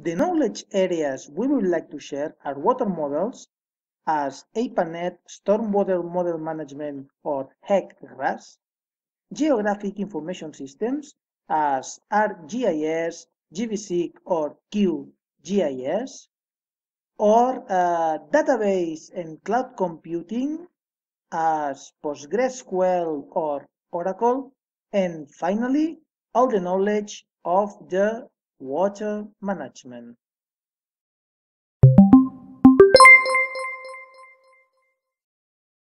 The knowledge areas we would like to share are water models as APANET, Stormwater Model Management or HEC-RAS, Geographic Information Systems as ArcGIS, GVSIC or QGIS, or uh, database and cloud computing as PostgreSQL or Oracle, and finally, all the knowledge of the water management